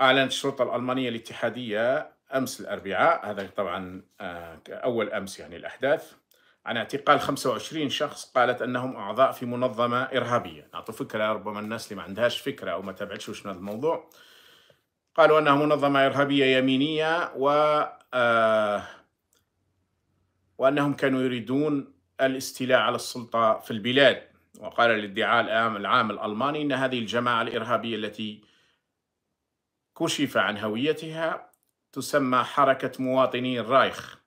أعلنت الشرطة الألمانية الاتحادية أمس الأربعاء هذا طبعا آه، أول أمس يعني الأحداث عن اعتقال 25 شخص قالت أنهم أعضاء في منظمة إرهابية نعطوا فكرة ربما الناس اللي ما عندهاش فكرة أو ما تابعتش وش هذا الموضوع قالوا أنها منظمة إرهابية يمينية و آه، وأنهم كانوا يريدون الاستيلاء على السلطة في البلاد وقال الادعاء العام الألماني أن هذه الجماعة الإرهابية التي كشف عن هويتها تسمى حركة مواطني الرايخ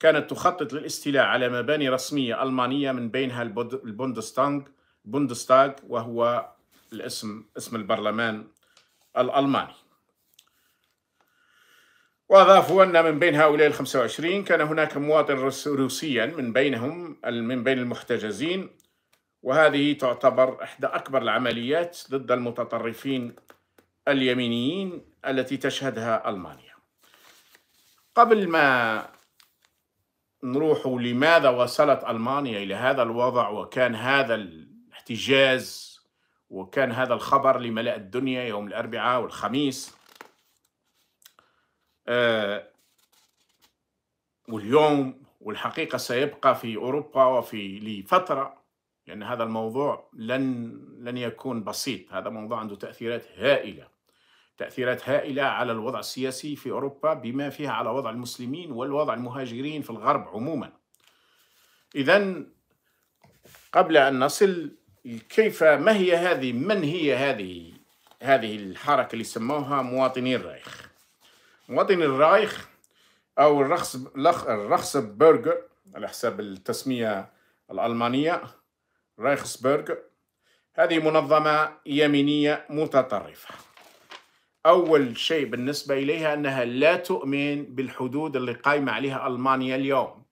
كانت تخطط للاستيلاء على مباني رسمية ألمانية من بينها البوندستانغ بوندستاغ وهو الاسم اسم البرلمان الألماني وأضافوا أن من بين هؤلاء ال 25 كان هناك مواطن روسيا من بينهم من بين المحتجزين وهذه تعتبر إحدى أكبر العمليات ضد المتطرفين اليمينيين التي تشهدها المانيا. قبل ما نروح لماذا وصلت المانيا الى هذا الوضع وكان هذا الاحتجاز وكان هذا الخبر لملأ الدنيا يوم الاربعاء والخميس آه، واليوم والحقيقه سيبقى في اوروبا وفي لفتره لأن هذا الموضوع لن لن يكون بسيط هذا موضوع عنده تأثيرات هائلة تأثيرات هائلة على الوضع السياسي في أوروبا بما فيها على وضع المسلمين والوضع المهاجرين في الغرب عموما إذا قبل أن نصل كيف ما هي هذه من هي هذه هذه الحركة اللي سموها مواطني الرايخ مواطني الرايخ أو الرخص الرخص برجر على حساب التسمية الألمانية رايخسبرغ هذه منظمة يمينية متطرفة أول شيء بالنسبة إليها أنها لا تؤمن بالحدود اللي قايمة عليها ألمانيا اليوم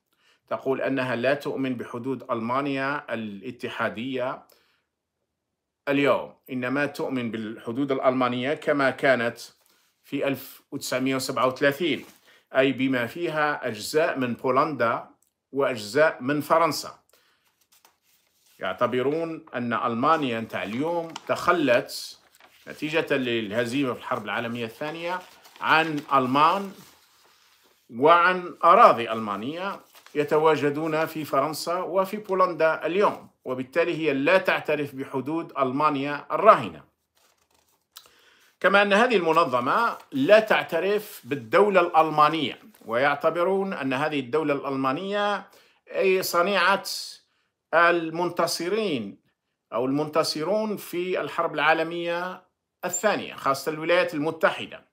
تقول أنها لا تؤمن بحدود ألمانيا الاتحادية اليوم إنما تؤمن بالحدود الألمانية كما كانت في 1937 أي بما فيها أجزاء من بولندا وأجزاء من فرنسا يعتبرون أن ألمانيا أنت اليوم تخلت نتيجة للهزيمة في الحرب العالمية الثانية عن ألمان وعن أراضي ألمانية يتواجدون في فرنسا وفي بولندا اليوم وبالتالي هي لا تعترف بحدود ألمانيا الراهنة كما أن هذه المنظمة لا تعترف بالدولة الألمانية ويعتبرون أن هذه الدولة الألمانية أي صنيعة المنتصرين أو المنتصرون في الحرب العالمية الثانية خاصة الولايات المتحدة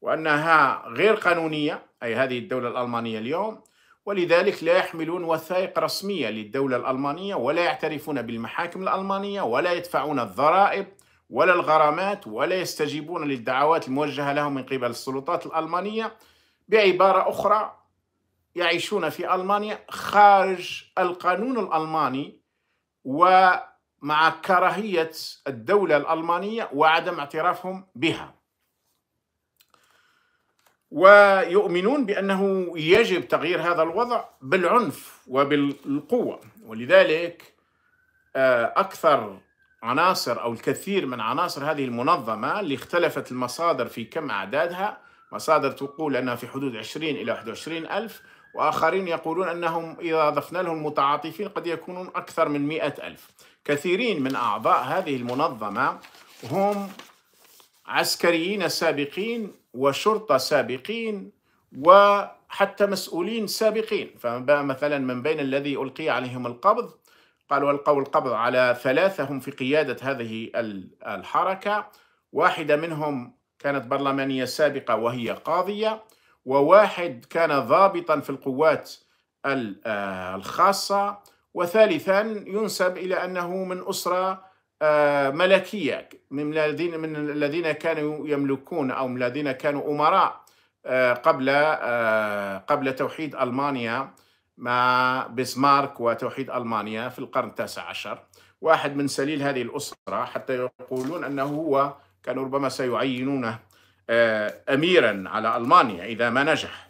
وأنها غير قانونية أي هذه الدولة الألمانية اليوم ولذلك لا يحملون وثائق رسمية للدولة الألمانية ولا يعترفون بالمحاكم الألمانية ولا يدفعون الضرائب ولا الغرامات ولا يستجيبون للدعوات الموجهة لهم من قبل السلطات الألمانية بعبارة أخرى يعيشون في ألمانيا خارج القانون الألماني ومع كراهية الدولة الألمانية وعدم اعترافهم بها ويؤمنون بأنه يجب تغيير هذا الوضع بالعنف وبالقوة ولذلك آه، أكثر عناصر أو الكثير من عناصر هذه المنظمة اللي اختلفت المصادر في كم أعدادها مصادر تقول أنها في حدود 20 إلى 21 ألف وآخرين يقولون أنهم إذا ضفنا لهم المتعاطفين قد يكونون أكثر من مئة ألف كثيرين من أعضاء هذه المنظمة هم عسكريين سابقين وشرطة سابقين وحتى مسؤولين سابقين فمثلا من بين الذي ألقي عليهم القبض قالوا ألقوا القبض على ثلاثة هم في قيادة هذه الحركة واحدة منهم كانت برلمانية سابقة وهي قاضية وواحد كان ضابطا في القوات آه، الخاصة وثالثا ينسب إلى أنه من أسرة آه، ملكية من الذين من الذين كانوا يملكون أو من الذين كانوا أمراء آه، قبل قبل توحيد ألمانيا مع بسمارك وتوحيد ألمانيا في القرن التاسع عشر واحد من سليل هذه الأسرة حتى يقولون أنه هو كانوا ربما سيعينونه آه، اميرا على المانيا اذا ما نجح.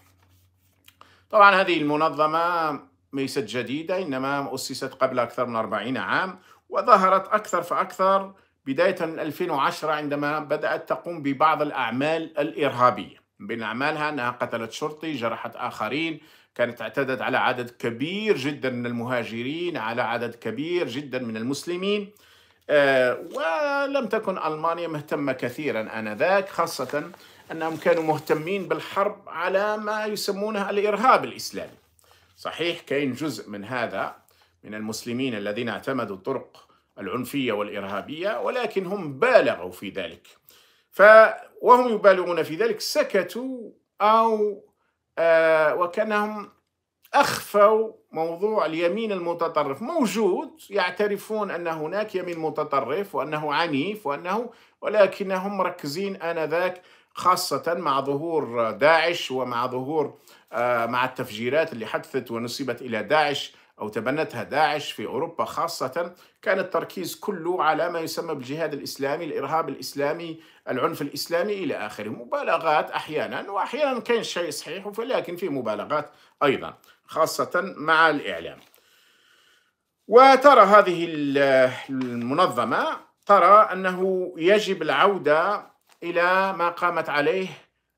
طبعا هذه المنظمه ليست جديده انما اسست قبل اكثر من 40 عام وظهرت اكثر فاكثر بدايه من 2010 عندما بدات تقوم ببعض الاعمال الارهابيه بين اعمالها انها قتلت شرطي جرحت اخرين كانت اعتدت على عدد كبير جدا من المهاجرين على عدد كبير جدا من المسلمين آه، ولم تكن ألمانيا مهتمة كثيرا آنذاك خاصة أنهم كانوا مهتمين بالحرب على ما يسمونه الإرهاب الإسلامي صحيح كاين جزء من هذا من المسلمين الذين اعتمدوا الطرق العنفية والإرهابية ولكن هم بالغوا في ذلك وهم يبالغون في ذلك سكتوا أو آه وكأنهم أخفوا موضوع اليمين المتطرف موجود يعترفون أن هناك يمين متطرف وأنه عنيف وأنه ولكنهم مركزين آنذاك خاصة مع ظهور داعش ومع ظهور آه، مع التفجيرات اللي حدثت ونسبت إلى داعش أو تبنتها داعش في أوروبا خاصة كان التركيز كله على ما يسمى بالجهاد الإسلامي الإرهاب الإسلامي العنف الإسلامي إلى آخره مبالغات أحيانا وأحيانا كان شيء صحيح ولكن في مبالغات أيضا خاصة مع الإعلام وترى هذه المنظمة ترى أنه يجب العودة إلى ما قامت عليه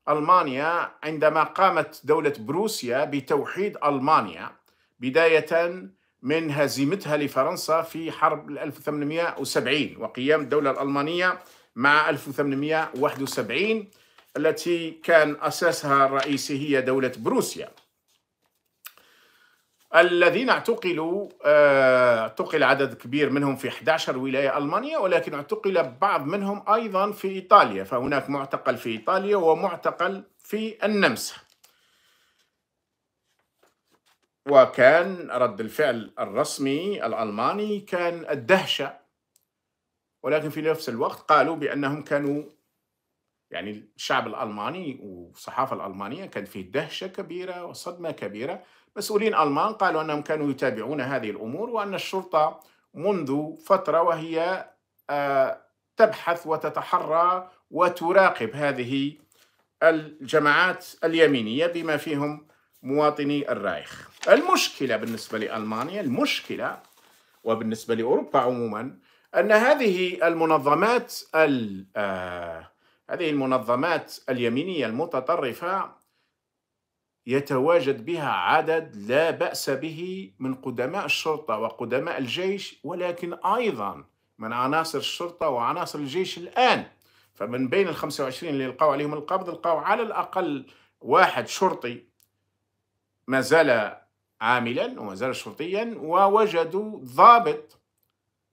ألمانيا عندما قامت دولة بروسيا بتوحيد ألمانيا بداية من هزيمتها لفرنسا في حرب 1870 وقيام الدولة الألمانية مع 1871 التي كان أساسها الرئيسي هي دولة بروسيا الذين اعتقلوا آه، اعتقل عدد كبير منهم في 11 ولاية ألمانية ولكن اعتقل بعض منهم أيضا في إيطاليا فهناك معتقل في إيطاليا ومعتقل في النمسا وكان رد الفعل الرسمي الألماني كان الدهشة ولكن في نفس الوقت قالوا بأنهم كانوا يعني الشعب الألماني والصحافة الألمانية كان فيه دهشة كبيرة وصدمة كبيرة مسؤولين ألمان قالوا أنهم كانوا يتابعون هذه الأمور وأن الشرطة منذ فترة وهي آه، تبحث وتتحرى وتراقب هذه الجماعات اليمينية بما فيهم مواطني الرايخ المشكلة بالنسبة لألمانيا المشكلة وبالنسبة لأوروبا عموما أن هذه المنظمات آه، هذه المنظمات اليمينية المتطرفة يتواجد بها عدد لا باس به من قدماء الشرطه وقدماء الجيش ولكن ايضا من عناصر الشرطه وعناصر الجيش الان فمن بين ال 25 اللي القوا عليهم القبض القوا على الاقل واحد شرطي ما زال عاملا وما زال شرطيا ووجدوا ضابط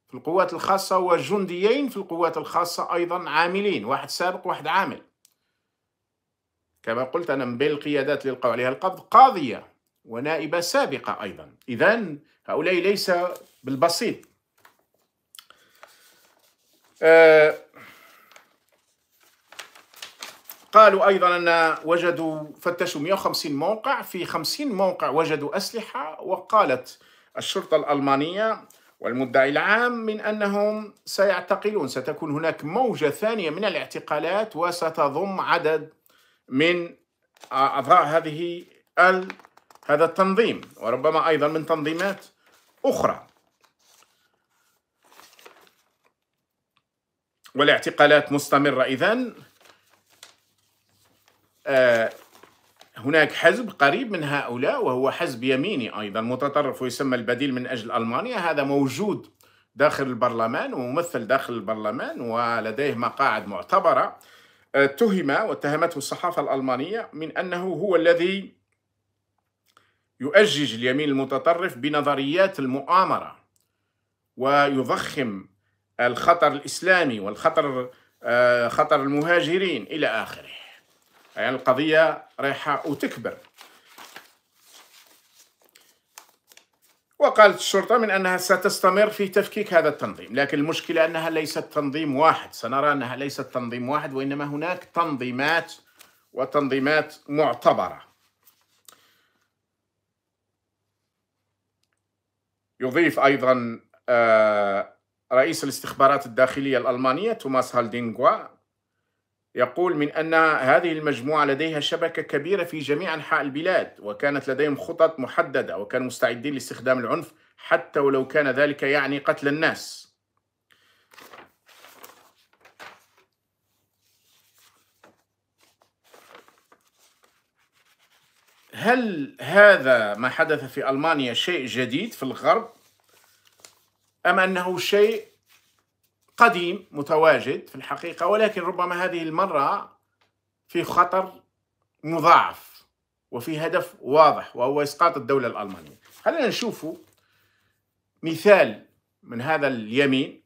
في القوات الخاصه وجنديين في القوات الخاصه ايضا عاملين واحد سابق واحد عامل كما قلت أنا من بين القيادات اللي لقوا عليها القبض قاضية ونائبة سابقة أيضا إذا هؤلاء ليس بالبسيط آه، قالوا أيضا أن وجدوا فتشوا 150 موقع في 50 موقع وجدوا أسلحة وقالت الشرطة الألمانية والمدعي العام من أنهم سيعتقلون ستكون هناك موجة ثانية من الاعتقالات وستضم عدد من أعضاء هذه ال هذا التنظيم وربما أيضا من تنظيمات أخرى والاعتقالات مستمرة إذن آه هناك حزب قريب من هؤلاء وهو حزب يميني أيضا متطرف ويسمى البديل من أجل ألمانيا هذا موجود داخل البرلمان وممثل داخل البرلمان ولديه مقاعد معتبرة آه، اتهم واتهمته الصحافة الألمانية من أنه هو الذي يؤجج اليمين المتطرف بنظريات المؤامرة ويضخم الخطر الإسلامي والخطر آه، خطر المهاجرين إلى آخره يعني القضية رايحة وتكبر وقالت الشرطة من أنها ستستمر في تفكيك هذا التنظيم لكن المشكلة أنها ليست تنظيم واحد سنرى أنها ليست تنظيم واحد وإنما هناك تنظيمات وتنظيمات معتبرة يضيف أيضا آه، رئيس الاستخبارات الداخلية الألمانية توماس هالدينغوا يقول من أن هذه المجموعة لديها شبكة كبيرة في جميع أنحاء البلاد وكانت لديهم خطط محددة وكانوا مستعدين لاستخدام العنف حتى ولو كان ذلك يعني قتل الناس هل هذا ما حدث في ألمانيا شيء جديد في الغرب أم أنه شيء قديم متواجد في الحقيقة ولكن ربما هذه المرة في خطر مضاعف وفي هدف واضح وهو إسقاط الدولة الألمانية خلينا نشوفوا مثال من هذا اليمين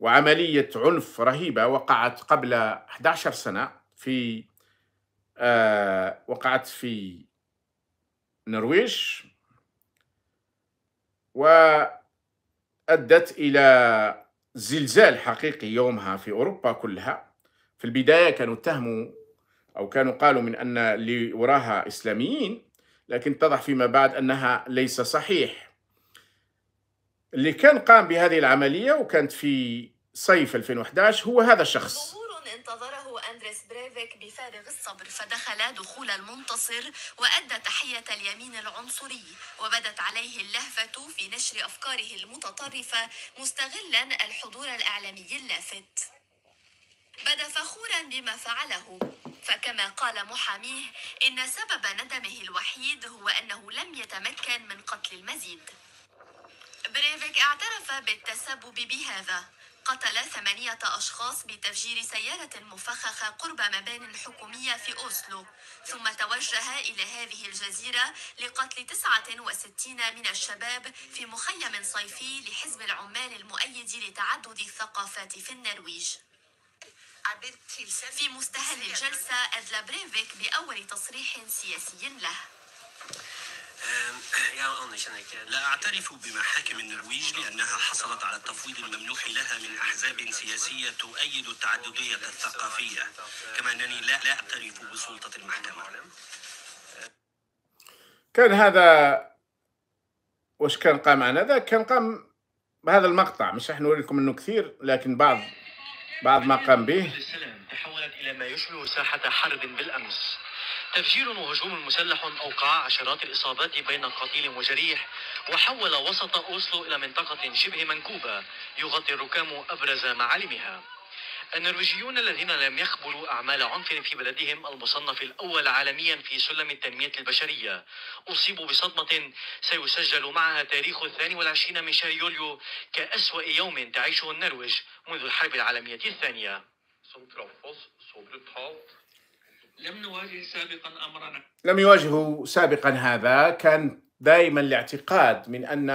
وعملية عنف رهيبة وقعت قبل 11 سنة في آه وقعت في النرويج وأدت إلى زلزال حقيقي يومها في أوروبا كلها في البداية كانوا اتهموا أو كانوا قالوا من أن اللي وراها إسلاميين لكن اتضح فيما بعد أنها ليس صحيح اللي كان قام بهذه العملية وكانت في صيف 2011 هو هذا الشخص انتظره أندريس بريفيك بفارغ الصبر فدخل دخول المنتصر وأدى تحية اليمين العنصري وبدت عليه اللهفة في نشر أفكاره المتطرفة مستغلا الحضور الإعلامي اللافت بدا فخورا بما فعله فكما قال محاميه إن سبب ندمه الوحيد هو أنه لم يتمكن من قتل المزيد بريفيك اعترف بالتسبب بهذا قتل ثمانية أشخاص بتفجير سيارة مفخخة قرب مبان حكومية في أوسلو ثم توجه إلى هذه الجزيرة لقتل 69 من الشباب في مخيم صيفي لحزب العمال المؤيد لتعدد الثقافات في النرويج في مستهل الجلسة أدلى بريفيك بأول تصريح سياسي له آه، لا أعترف بمحاكم النرويج لأنها حصلت على التفويض الممنوح لها من أحزاب سياسية تؤيد التعددية الثقافية كما أنني لا, لا أعترف بسلطة المحكمة كان هذا واش كان قام عن هذا كان قام بهذا المقطع مش راح نوريكم انه كثير لكن بعض بعض ما قام به تحولت إلى ما يشبه ساحة حرب بالأمس تفجير وهجوم مسلح أوقع عشرات الإصابات بين قتيل وجريح وحول وسط أوسلو إلى منطقة شبه منكوبة يغطي الركام أبرز معالمها النرويجيون الذين لم يقبلوا أعمال عنف في بلدهم المصنف الأول عالميا في سلم التنمية البشرية أصيبوا بصدمة سيسجل معها تاريخ الثاني والعشرين من شهر يوليو كأسوأ يوم تعيشه النرويج منذ الحرب العالمية الثانية لم نواجه سابقا أمرنا لم يواجهوا سابقا هذا كان دائما الاعتقاد من أن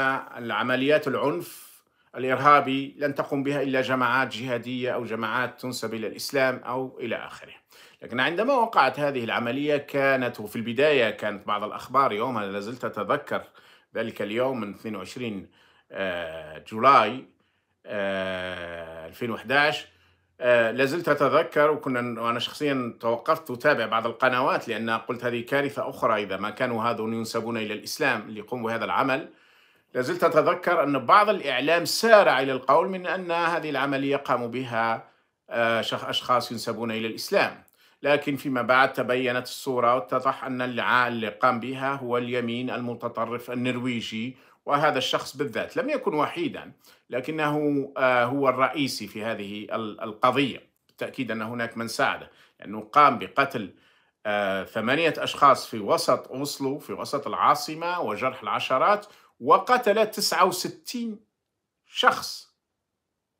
العمليات العنف الإرهابي لن تقوم بها إلا جماعات جهادية أو جماعات تنسب إلى الإسلام أو إلى آخره لكن عندما وقعت هذه العملية كانت وفي البداية كانت بعض الأخبار يومها لازلت أتذكر ذلك اليوم من 22 آه، جولاي 2011 آه، آه، لازلت اتذكر وكنا وانا شخصيا توقفت اتابع بعض القنوات لان قلت هذه كارثه اخرى اذا ما كانوا هذون ينسبون الى الاسلام اللي يقوموا بهذا العمل لازلت اتذكر ان بعض الاعلام سارع الى القول من ان هذه العمليه قاموا بها آه، اشخاص ينسبون الى الاسلام لكن فيما بعد تبينت الصوره واتضح ان اللي قام بها هو اليمين المتطرف النرويجي وهذا الشخص بالذات لم يكن وحيدا لكنه آه، هو الرئيسي في هذه القضية بالتأكيد أن هناك من ساعده لأنه قام بقتل آه، ثمانية أشخاص في وسط أوسلو في وسط العاصمة وجرح العشرات وقتل 69 شخص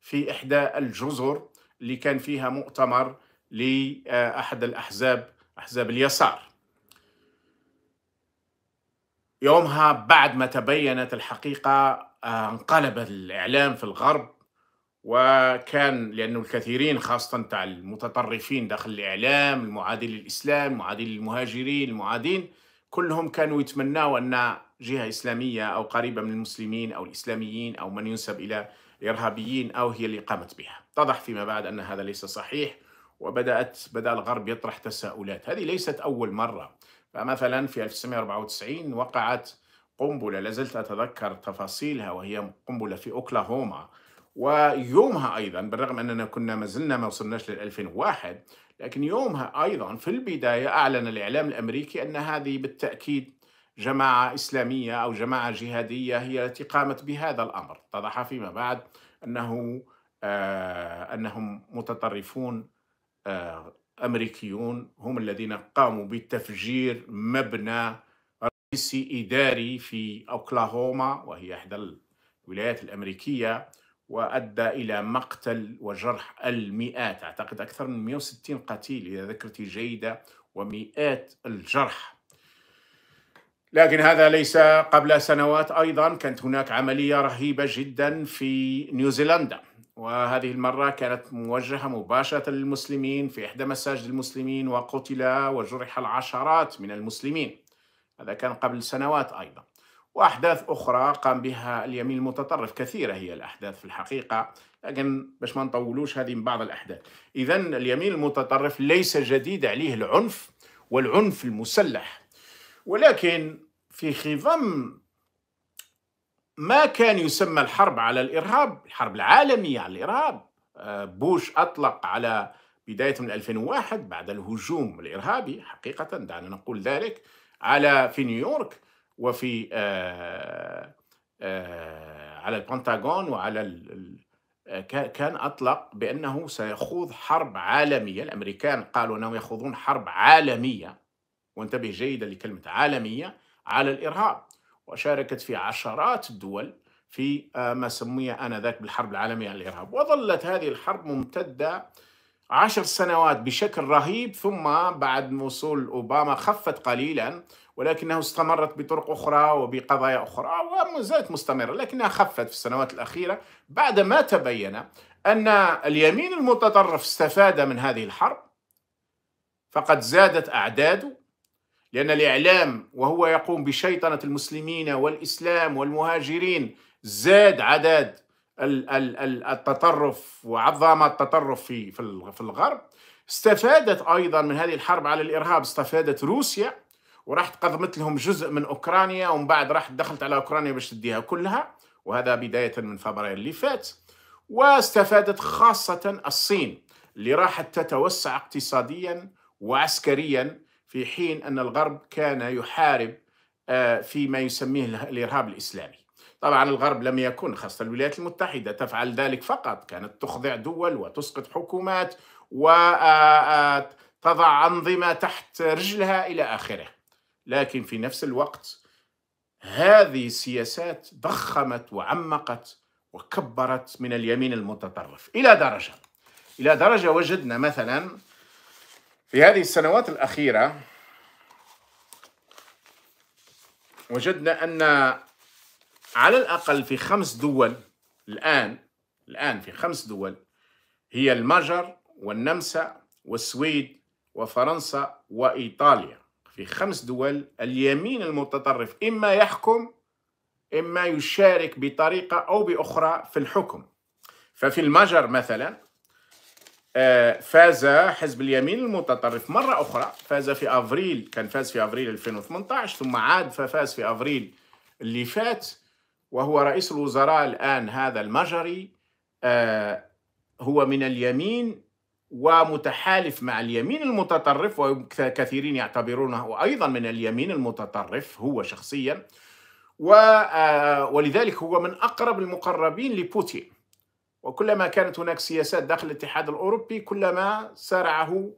في إحدى الجزر اللي كان فيها مؤتمر لأحد آه، الأحزاب أحزاب اليسار يومها بعد ما تبينت الحقيقة آه، انقلب الإعلام في الغرب وكان لأنه الكثيرين خاصة تاع المتطرفين داخل الإعلام المعادي للإسلام المعادي للمهاجرين المعادين كلهم كانوا يتمنوا أن جهة إسلامية أو قريبة من المسلمين أو الإسلاميين أو من ينسب إلى الإرهابيين أو هي اللي قامت بها اتضح فيما بعد أن هذا ليس صحيح وبدأت بدأ الغرب يطرح تساؤلات هذه ليست أول مرة فمثلا في 1994 وقعت قنبلة لازلت أتذكر تفاصيلها وهي قنبلة في أوكلاهوما ويومها أيضا بالرغم أننا كنا ما زلنا ما وصلناش لل 2001 لكن يومها أيضا في البداية أعلن الإعلام الأمريكي أن هذه بالتأكيد جماعة إسلامية أو جماعة جهادية هي التي قامت بهذا الأمر اتضح فيما بعد أنه آه أنهم متطرفون آه أمريكيون هم الذين قاموا بتفجير مبنى رئيسي إداري في أوكلاهوما وهي إحدى الولايات الأمريكية وأدى إلى مقتل وجرح المئات أعتقد أكثر من 160 قتيل إذا ذكرتي جيدة ومئات الجرح لكن هذا ليس قبل سنوات أيضا كانت هناك عملية رهيبة جدا في نيوزيلندا وهذه المرة كانت موجهة مباشرة للمسلمين في إحدى مساجد المسلمين وقتل وجرح العشرات من المسلمين هذا كان قبل سنوات أيضا وأحداث أخرى قام بها اليمين المتطرف كثيرة هي الأحداث في الحقيقة لكن باش ما نطولوش هذه من بعض الأحداث إذا اليمين المتطرف ليس جديد عليه العنف والعنف المسلح ولكن في خضم ما كان يسمى الحرب على الإرهاب الحرب العالمية على الإرهاب آه، بوش أطلق على بداية من 2001 بعد الهجوم الإرهابي حقيقة دعنا نقول ذلك على في نيويورك وفي آآ آه، آآ آه، على البنتاغون وعلى كان أطلق بأنه سيخوض حرب عالمية الأمريكان قالوا أنهم يخوضون حرب عالمية وانتبه جيدا لكلمة عالمية على الإرهاب وشاركت في عشرات الدول في آه، ما سمي آنذاك بالحرب العالمية على الإرهاب وظلت هذه الحرب ممتدة عشر سنوات بشكل رهيب ثم بعد وصول أوباما خفت قليلا ولكنه استمرت بطرق أخرى وبقضايا أخرى وما زالت مستمرة لكنها خفت في السنوات الأخيرة بعد ما تبين أن اليمين المتطرف استفاد من هذه الحرب فقد زادت أعداده لأن الإعلام وهو يقوم بشيطنة المسلمين والإسلام والمهاجرين زاد عدد التطرف وعظم التطرف في في الغرب استفادت أيضا من هذه الحرب على الإرهاب استفادت روسيا وراحت قضمت لهم جزء من أوكرانيا ومن بعد راحت دخلت على أوكرانيا باش تديها كلها وهذا بداية من فبراير اللي فات واستفادت خاصة الصين اللي راحت تتوسع اقتصاديا وعسكريا في حين أن الغرب كان يحارب آه، فيما يسميه الإرهاب الإسلامي طبعا الغرب لم يكن خاصة الولايات المتحدة تفعل ذلك فقط كانت تخضع دول وتسقط حكومات وتضع آه، آه، أنظمة تحت رجلها إلى آخره لكن في نفس الوقت هذه السياسات ضخمت وعمقت وكبرت من اليمين المتطرف إلى درجة إلى درجة وجدنا مثلا في هذه السنوات الأخيرة وجدنا أن على الأقل في خمس دول الآن الآن في خمس دول هي المجر والنمسا والسويد وفرنسا وإيطاليا في خمس دول اليمين المتطرف إما يحكم إما يشارك بطريقة أو بأخرى في الحكم ففي المجر مثلا آه، فاز حزب اليمين المتطرف مرة أخرى فاز في أفريل كان فاز في أفريل 2018 ثم عاد ففاز في أفريل اللي فات وهو رئيس الوزراء الآن هذا المجري آه، هو من اليمين ومتحالف مع اليمين المتطرف وكثيرين يعتبرونه أيضا من اليمين المتطرف هو شخصيا آه، ولذلك هو من أقرب المقربين لبوتين وكلما كانت هناك سياسات داخل الاتحاد الأوروبي كلما سارعه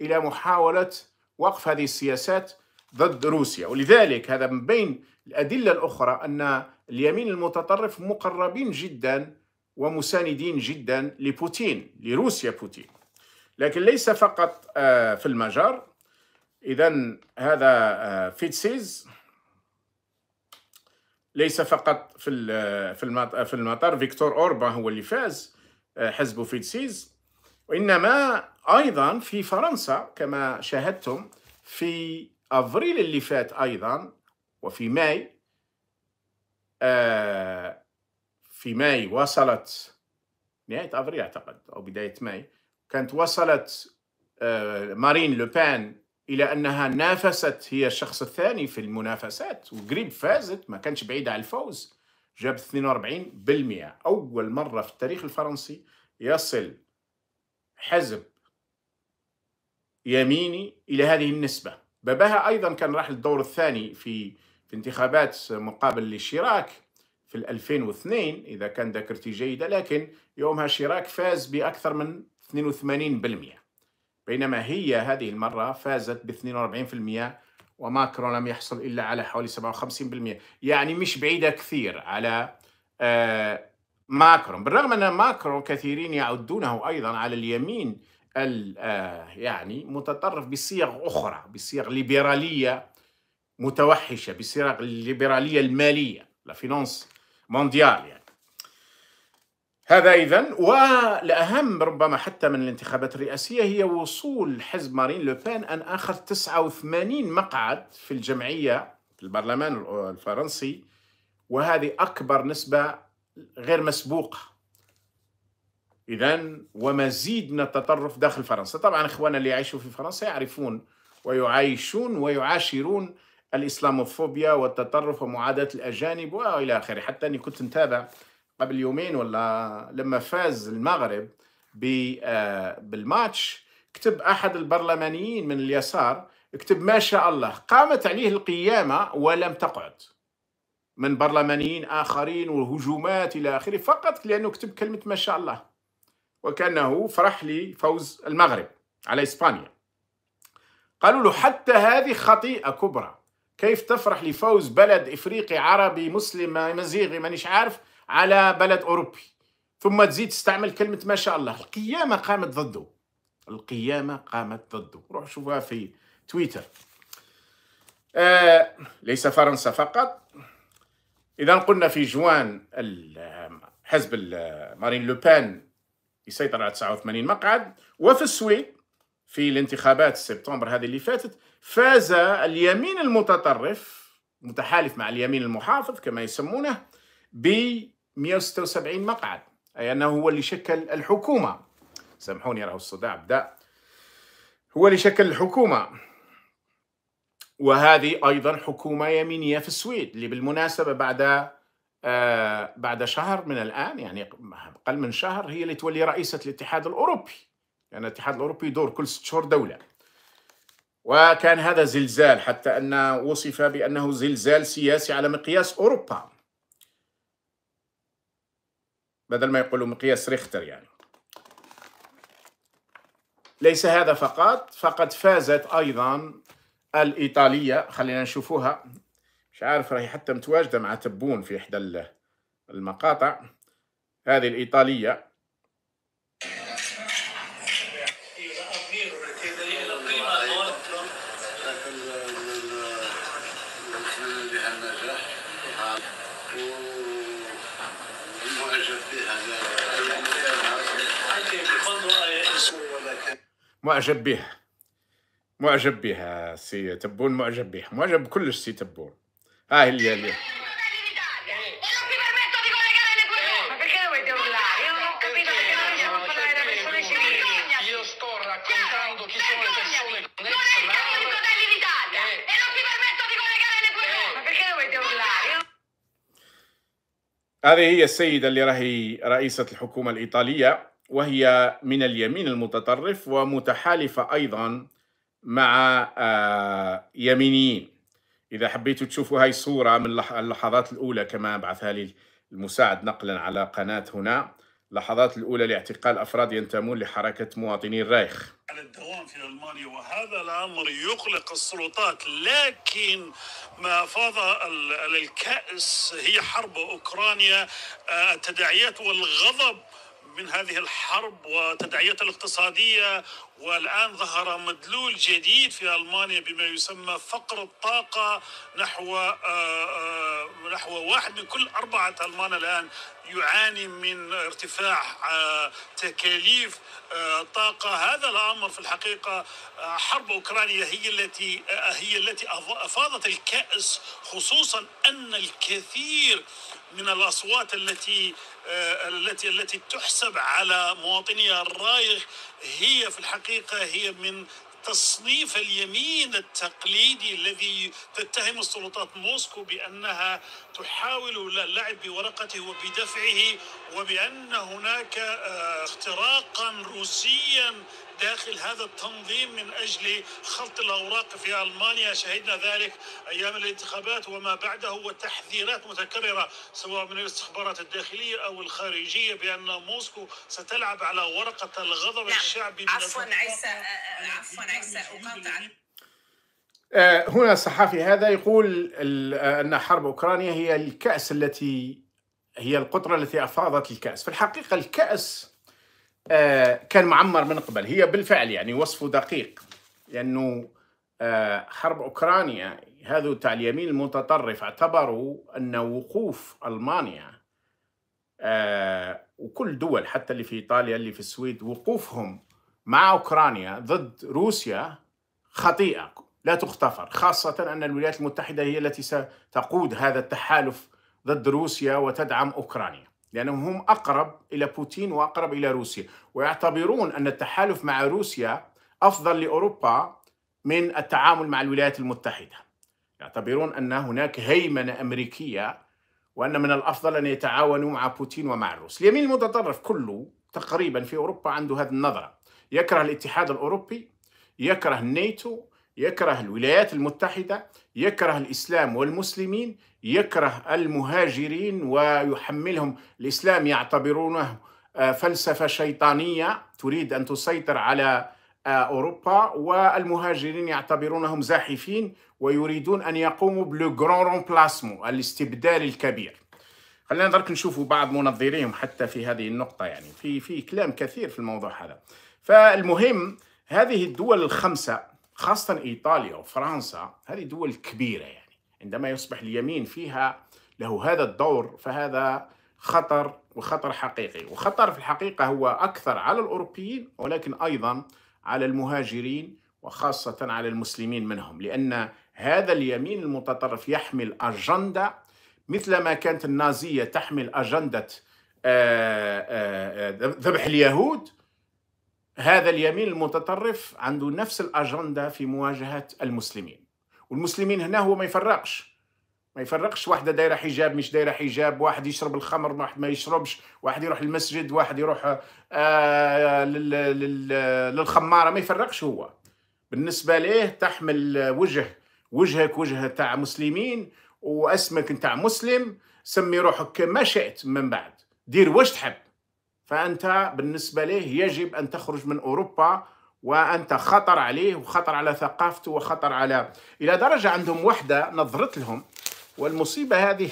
إلى محاولة وقف هذه السياسات ضد روسيا ولذلك هذا من بين الأدلة الأخرى أن اليمين المتطرف مقربين جدا ومساندين جدا لبوتين لروسيا بوتين لكن ليس فقط آه، في المجر إذا هذا آه، فيتسيز ليس فقط في في في المطار فيكتور اوربا هو اللي فاز آه، حزب فيتسيز وانما ايضا في فرنسا كما شاهدتم في افريل اللي فات ايضا وفي ماي آه، في ماي وصلت نهايه افريل اعتقد او بدايه ماي كانت وصلت آه، مارين لوبان الى انها نافست هي الشخص الثاني في المنافسات وقريب فازت ما كانش بعيد على الفوز جاب 42% اول مره في التاريخ الفرنسي يصل حزب يميني الى هذه النسبه باباها ايضا كان راح للدور الثاني في في انتخابات مقابل لشيراك في 2002 اذا كان ذاكرتي جيده لكن يومها شيراك فاز باكثر من 82% بينما هي هذه المرة فازت ب 42% وماكرون لم يحصل إلا على حوالي 57% يعني مش بعيدة كثير على آه، ماكرون بالرغم أن ماكرون كثيرين يعدونه أيضا على اليمين آه، يعني متطرف بصيغ أخرى بصيغ ليبرالية متوحشة بصيغ الليبرالية المالية لا فينونس مونديال يعني هذا إذا والأهم ربما حتى من الانتخابات الرئاسية هي وصول حزب مارين لوبان أن آخر 89 مقعد في الجمعية في البرلمان الفرنسي وهذه أكبر نسبة غير مسبوقة إذا ومزيد من التطرف داخل فرنسا طبعا إخواننا اللي يعيشوا في فرنسا يعرفون ويعايشون ويعاشرون الإسلاموفوبيا والتطرف ومعاداة الأجانب وإلى آخره حتى أني كنت نتابع قبل يومين ولا لما فاز المغرب آه، بالماتش كتب احد البرلمانيين من اليسار كتب ما شاء الله قامت عليه القيامه ولم تقعد من برلمانيين اخرين وهجومات الى اخره فقط لانه كتب كلمه ما شاء الله وكانه فرح لفوز المغرب على اسبانيا قالوا له حتى هذه خطيئه كبرى كيف تفرح لفوز بلد افريقي عربي مسلم مزيغي مانيش عارف على بلد أوروبي ثم تزيد تستعمل كلمة ما شاء الله القيامة قامت ضده القيامة قامت ضده روح شوفها في تويتر آه ليس فرنسا فقط إذا قلنا في جوان حزب مارين لوبان يسيطر على 89 مقعد وفي السويد في الانتخابات سبتمبر هذه اللي فاتت فاز اليمين المتطرف متحالف مع اليمين المحافظ كما يسمونه ب 176 مقعد أي أنه هو اللي شكل الحكومة سامحوني راهو الصداع بدأ هو اللي شكل الحكومة وهذه أيضا حكومة يمينية في السويد اللي بالمناسبة بعد آه بعد شهر من الآن يعني أقل من شهر هي اللي تولي رئيسة الاتحاد الأوروبي لأن يعني الاتحاد الأوروبي يدور كل ست شهور دولة وكان هذا زلزال حتى أن وصف بأنه زلزال سياسي على مقياس أوروبا بدل ما يقولوا مقياس ريختر يعني ليس هذا فقط فقد فازت أيضا الإيطالية خلينا نشوفوها مش عارف راهي حتى متواجدة مع تبون في إحدى المقاطع هذه الإيطالية معجب بها معجب بها سي تبون معجب بها معجب بكلش سي تبون آه هي اللي هذه هي السيدة اللي راهي رئيسة الحكومة الإيطالية وهي من اليمين المتطرف ومتحالفة أيضا مع آه، يمينيين إذا حبيتوا تشوفوا هاي الصورة من اللحظات الأولى كما بعثها لي المساعد نقلا على قناة هنا اللحظات الأولى لاعتقال أفراد ينتمون لحركة مواطني الرايخ على الدوام في ألمانيا وهذا الأمر يقلق السلطات لكن ما فاض الكأس هي حرب أوكرانيا آه، التداعيات والغضب من هذه الحرب وتداعياتها الاقتصادية والآن ظهر مدلول جديد في ألمانيا بما يسمى فقر الطاقة نحو آه، آه، نحو واحد من كل أربعة ألمان الآن يعاني من ارتفاع آه، تكاليف الطاقة هذا الأمر في الحقيقة حرب أوكرانيا هي التي هي التي أفاضت الكأس خصوصا أن الكثير من الأصوات التي آه، التي التي تحسب على مواطنيها الرايح هي في الحقيقه هي من تصنيف اليمين التقليدي الذي تتهم السلطات موسكو بانها تحاول اللعب بورقته وبدفعه وبأن هناك آه، اختراقا روسيا داخل هذا التنظيم من اجل خلط الاوراق في المانيا شهدنا ذلك ايام الانتخابات وما بعده وتحذيرات متكرره سواء من الاستخبارات الداخليه او الخارجيه بان موسكو ستلعب على ورقه الغضب نعم. الشعبي عفوا عيسى آه، آه، عفوا عيسى اقاطعك آه، هنا الصحافي هذا يقول آه، أن حرب أوكرانيا هي الكأس التي هي القطرة التي أفاضت الكأس في الحقيقة الكأس آه، كان معمر من قبل هي بالفعل يعني وصفه دقيق لأنه حرب أوكرانيا هذا تاع اليمين المتطرف اعتبروا أن وقوف ألمانيا وكل دول حتى اللي في إيطاليا اللي في السويد وقوفهم مع أوكرانيا ضد روسيا خطيئة لا تغتفر خاصة أن الولايات المتحدة هي التي ستقود هذا التحالف ضد روسيا وتدعم أوكرانيا لأنهم هم أقرب إلى بوتين وأقرب إلى روسيا ويعتبرون أن التحالف مع روسيا أفضل لأوروبا من التعامل مع الولايات المتحدة يعتبرون أن هناك هيمنة أمريكية وأن من الأفضل أن يتعاونوا مع بوتين ومع الروس اليمين المتطرف كله تقريبا في أوروبا عنده هذه النظرة يكره الاتحاد الأوروبي يكره الناتو يكره الولايات المتحدة يكره الإسلام والمسلمين يكره المهاجرين ويحملهم الإسلام يعتبرونه آه، فلسفة شيطانية تريد أن تسيطر على آه، أوروبا والمهاجرين يعتبرونهم زاحفين ويريدون أن يقوموا بلو جرون رومبلاسمو الاستبدال الكبير خلينا نظرك نشوفوا بعض منظريهم حتى في هذه النقطة يعني في في كلام كثير في الموضوع هذا فالمهم هذه الدول الخمسة خاصة إيطاليا وفرنسا هذه دول كبيرة يعني عندما يصبح اليمين فيها له هذا الدور فهذا خطر وخطر حقيقي وخطر في الحقيقة هو أكثر على الأوروبيين ولكن أيضا على المهاجرين وخاصة على المسلمين منهم لأن هذا اليمين المتطرف يحمل أجندة مثلما كانت النازية تحمل أجندة آه، آه، آه، ذبح اليهود هذا اليمين المتطرف عنده نفس الأجندة في مواجهة المسلمين والمسلمين هنا هو ما يفرقش ما يفرقش واحدة دايرة حجاب مش دايرة حجاب واحد يشرب الخمر واحد ما يشربش واحد يروح المسجد واحد يروح آه، للخمارة ما يفرقش هو بالنسبة ليه تحمل وجه وجهك وجه تاع مسلمين واسمك انت مسلم سمي روحك ما شئت من بعد دير واش تحب فأنت بالنسبة له يجب أن تخرج من أوروبا وأنت خطر عليه وخطر على ثقافته وخطر على إلى درجة عندهم وحدة نظرت لهم والمصيبة هذه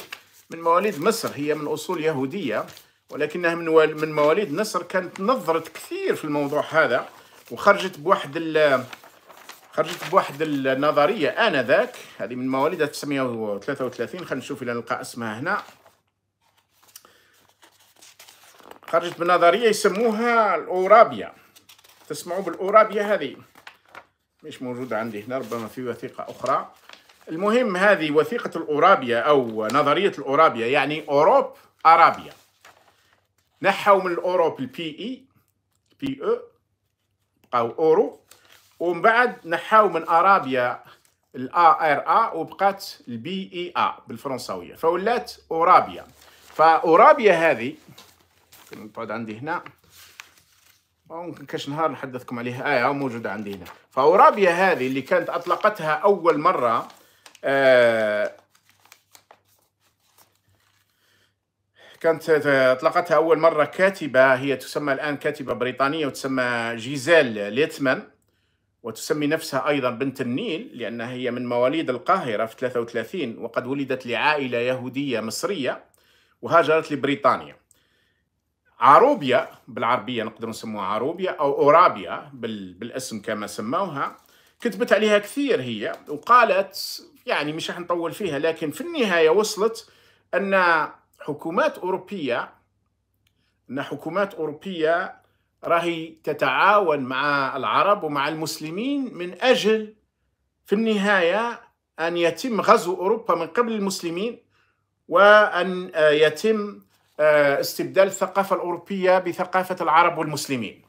من مواليد مصر هي من أصول يهودية ولكنها من من مواليد مصر كانت نظرت كثير في الموضوع هذا وخرجت بواحد ال خرجت بواحد النظرية آنذاك هذه من مواليد 1933 خلينا نشوف إلى نلقى اسمها هنا خرجت بنظرية يسموها الأورابيا تسمعوا بالأورابيا هذه مش موجودة عندي هنا ربما في وثيقة أخرى المهم هذه وثيقة الأورابيا أو نظرية الأورابيا يعني أوروب أرابيا نحوا من الأوروب البي إي بي أو بقاو أورو ومن بعد نحاو من ارابيا الا ار ا وبقات البي اي ا e بالفرنساويه فولات اورابيا فاورابيا هذه تقعد عندي هنا ممكن كاش نهار نحدثكم عليها آية موجودة عندي هنا فأورابيا هذه اللي كانت أطلقتها أول مرة آه كانت أطلقتها أول مرة كاتبة هي تسمى الآن كاتبة بريطانية وتسمى جيزيل ليتمان وتسمي نفسها أيضا بنت النيل لأنها هي من مواليد القاهرة في 33 وقد ولدت لعائلة يهودية مصرية وهاجرت لبريطانيا عروبيا بالعربيه نقدر نسموها عروبيا او اورابيا بالاسم كما سموها كتبت عليها كثير هي وقالت يعني مش راح نطول فيها لكن في النهايه وصلت ان حكومات اوروبيه ان حكومات اوروبيه راهي تتعاون مع العرب ومع المسلمين من اجل في النهايه ان يتم غزو اوروبا من قبل المسلمين وان يتم آه، استبدال الثقافة الأوروبية بثقافة العرب والمسلمين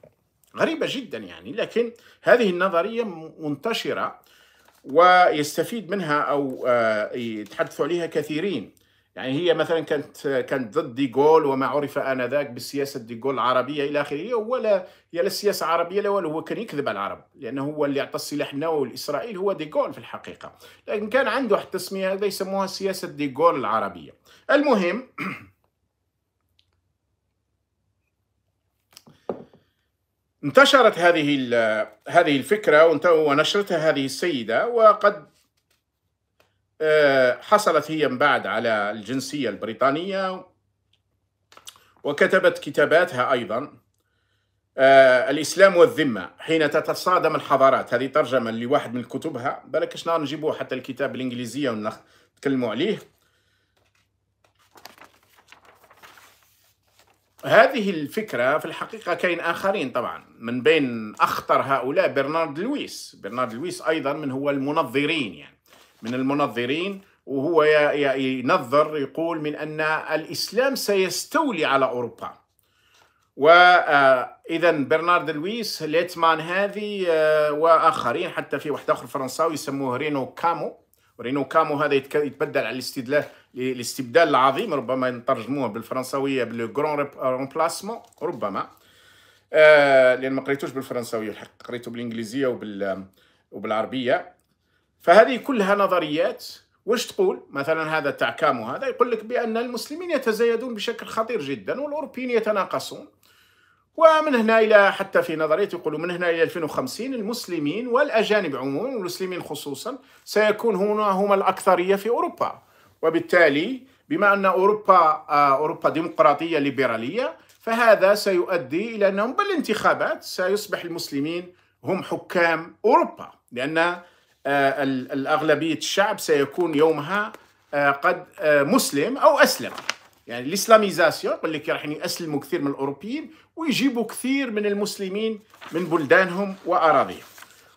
غريبة جدا يعني لكن هذه النظرية منتشرة ويستفيد منها أو آه، يتحدثوا عليها كثيرين يعني هي مثلا كانت كانت ضد ديغول وما عرف انذاك بسياسه ديغول العربيه الى اخره ولا هي لا سياسه عربيه لا هو كان يكذب على العرب لانه هو اللي اعطى السلاح النووي لاسرائيل هو ديغول في الحقيقه لكن كان عنده واحد التسميه هذا يسموها سياسه ديغول العربيه المهم انتشرت هذه هذه الفكرة ونشرتها هذه السيدة وقد آه، حصلت هي من بعد على الجنسية البريطانية وكتبت كتاباتها أيضا آه، الإسلام والذمة حين تتصادم الحضارات هذه ترجمة لواحد من كتبها بالك شنو حتى الكتاب الإنجليزية ونتكلموا عليه هذه الفكرة في الحقيقة كاين آخرين طبعا من بين أخطر هؤلاء برنارد لويس برنارد لويس أيضا من هو المنظرين يعني من المنظرين وهو ينظر يقول من أن الإسلام سيستولي على أوروبا وإذا آه، برنارد لويس ليتمان هذه آه، وآخرين حتى في واحد آخر فرنساوي يسموه رينو كامو رينو كامو هذا يتبدل على الاستدلال الاستبدال العظيم ربما نترجموه بالفرنسويه بلو كرون رومبلاسمون ربما آه لان ما قريتوش بالفرنسويه الحق قريته بالانجليزيه وبال وبالعربيه فهذه كلها نظريات واش تقول مثلا هذا تاع كامو هذا يقول لك بان المسلمين يتزايدون بشكل خطير جدا والاوروبيين يتناقصون ومن هنا الى حتى في نظريه يقولوا من هنا الى 2050 المسلمين والاجانب عموما والمسلمين خصوصا سيكون هنا هما الاكثريه في اوروبا وبالتالي بما أن أوروبا آه، أوروبا ديمقراطية ليبرالية فهذا سيؤدي إلى أنهم بالانتخابات سيصبح المسلمين هم حكام أوروبا لأن آه، الأغلبية الشعب سيكون يومها آه، قد مسلم أو أسلم يعني الاسلاميزاسيون يقول لك راح يسلموا كثير من الاوروبيين ويجيبوا كثير من المسلمين من بلدانهم واراضيهم.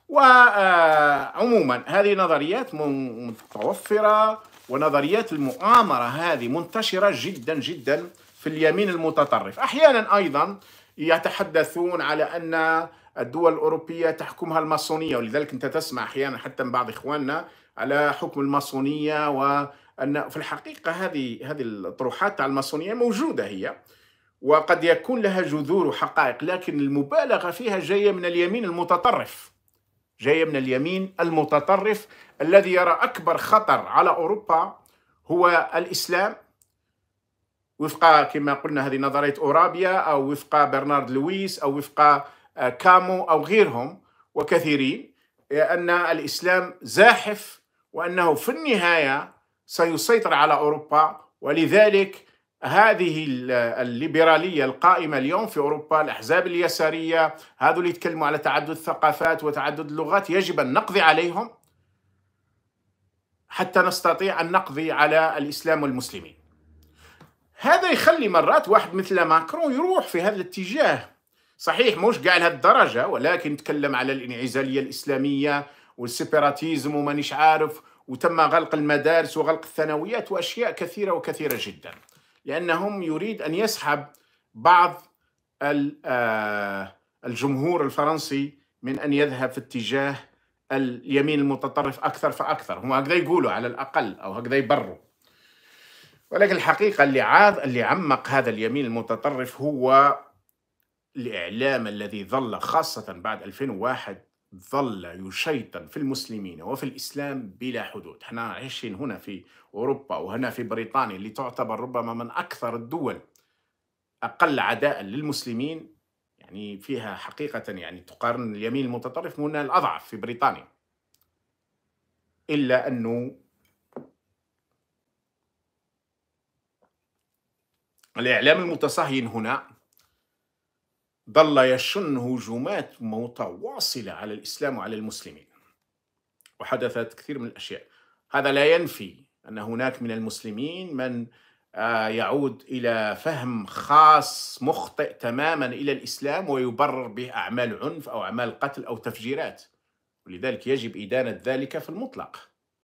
وعموما هذه نظريات متوفره ونظريات المؤامرة هذه منتشرة جدا جدا في اليمين المتطرف أحيانا أيضا يتحدثون على أن الدول الأوروبية تحكمها الماسونية ولذلك أنت تسمع أحيانا حتى من بعض إخواننا على حكم الماسونية وأن في الحقيقة هذه هذه الطروحات على الماسونية موجودة هي وقد يكون لها جذور وحقائق لكن المبالغة فيها جاية من اليمين المتطرف جاية من اليمين المتطرف الذي يرى أكبر خطر على أوروبا هو الإسلام وفق كما قلنا هذه نظرية أورابيا أو وفق برنارد لويس أو وفق آه، كامو أو غيرهم وكثيرين أن الإسلام زاحف وأنه في النهاية سيسيطر على أوروبا ولذلك هذه الليبرالية القائمة اليوم في أوروبا الأحزاب اليسارية هذو اللي يتكلموا على تعدد الثقافات وتعدد اللغات يجب أن نقضي عليهم حتى نستطيع أن نقضي على الإسلام والمسلمين هذا يخلي مرات واحد مثل ماكرون يروح في هذا الاتجاه صحيح مش قاع لهالدرجة ولكن تكلم على الانعزالية الإسلامية والسيبراتيزم ومانيش عارف وتم غلق المدارس وغلق الثانويات وأشياء كثيرة وكثيرة جداً لأنهم يريد أن يسحب بعض آه، الجمهور الفرنسي من أن يذهب في اتجاه اليمين المتطرف أكثر فأكثر هم هكذا يقولوا على الأقل أو هكذا يبروا ولكن الحقيقة اللي عاد اللي عمق هذا اليمين المتطرف هو الإعلام الذي ظل خاصة بعد 2001 ظل يشيطن في المسلمين وفي الإسلام بلا حدود احنا عايشين هنا في أوروبا وهنا في بريطانيا اللي تعتبر ربما من أكثر الدول أقل عداء للمسلمين يعني فيها حقيقة يعني تقارن اليمين المتطرف هنا الأضعف في بريطانيا إلا أنه الإعلام المتصهين هنا ظل يشن هجومات متواصلة على الإسلام وعلى المسلمين وحدثت كثير من الأشياء هذا لا ينفي أن هناك من المسلمين من آه، يعود إلى فهم خاص مخطئ تماما إلى الإسلام ويبرر به أعمال عنف أو أعمال قتل أو تفجيرات ولذلك يجب إدانة ذلك في المطلق